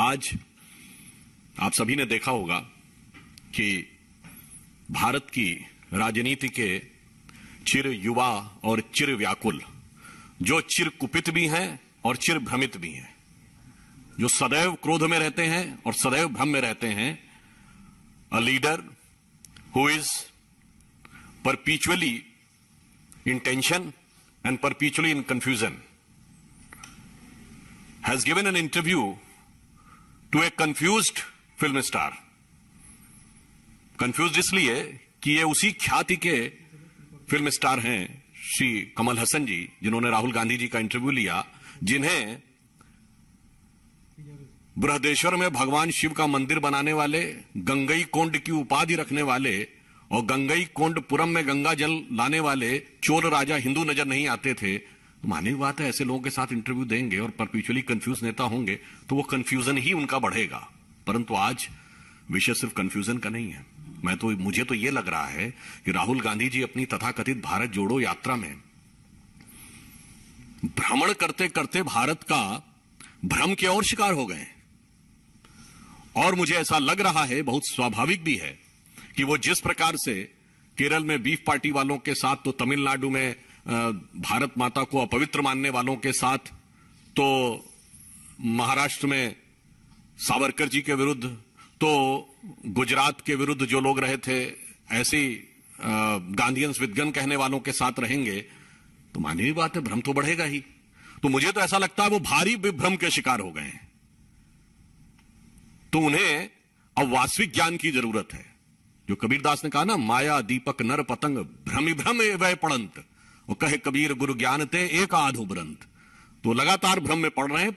आज आप सभी ने देखा होगा कि भारत की राजनीति के चिर युवा और चिर व्याकुल जो चिर कुपित भी हैं और चिर भ्रमित भी हैं जो सदैव क्रोध में रहते हैं और सदैव भ्रम में रहते हैं a leader who is perpetually in tension and perpetually in confusion has given an interview to a confused film star confuse इसलिए कि ये उसी ख्याति के फिल्म स्टार हैं श्री कमल हसन जी जिन्होंने राहुल गांधी जी का इंटरव्यू लिया जिन्हें बृहदेश्वर में भगवान शिव का मंदिर बनाने वाले गंगई कोंड की उपाधि रखने वाले और गंगई कोंड पुरम में गंगा जल लाने वाले चोर राजा हिंदू नजर नहीं आते थे तो माने बात है ऐसे लोगों के साथ इंटरव्यू देंगे और परपिचुअली कंफ्यूज नेता होंगे तो वो कंफ्यूजन ही उनका बढ़ेगा परंतु आज विषय सिर्फ कंफ्यूजन का नहीं है मैं तो मुझे तो ये लग रहा है कि राहुल गांधी जी अपनी तथाकथित भारत जोड़ो यात्रा में भ्रमण करते करते भारत का भ्रम के और शिकार हो गए और मुझे ऐसा लग रहा है बहुत स्वाभाविक भी है कि वो जिस प्रकार से केरल में बीफ पार्टी वालों के साथ तो तमिलनाडु में भारत माता को अपवित्र मानने वालों के साथ तो महाराष्ट्र में सावरकर जी के विरुद्ध तो गुजरात के विरुद्ध जो लोग रहे थे ऐसी गांधीयंस विदगन कहने वालों के साथ रहेंगे तो मानवीय बात है भ्रम तो बढ़ेगा ही तो मुझे तो ऐसा लगता है वो भारी विभ्रम के शिकार हो गए हैं तो उन्हें अब वास्तविक ज्ञान की जरूरत है जो कबीरदास ने कहा ना माया दीपक नर पतंग भ्रमिभ्रम वह पड़ंत और कहे कबीर गुरु ज्ञान ते एक आधो ग्रंथ तो लगातार भ्रम में पढ़ रहे हैं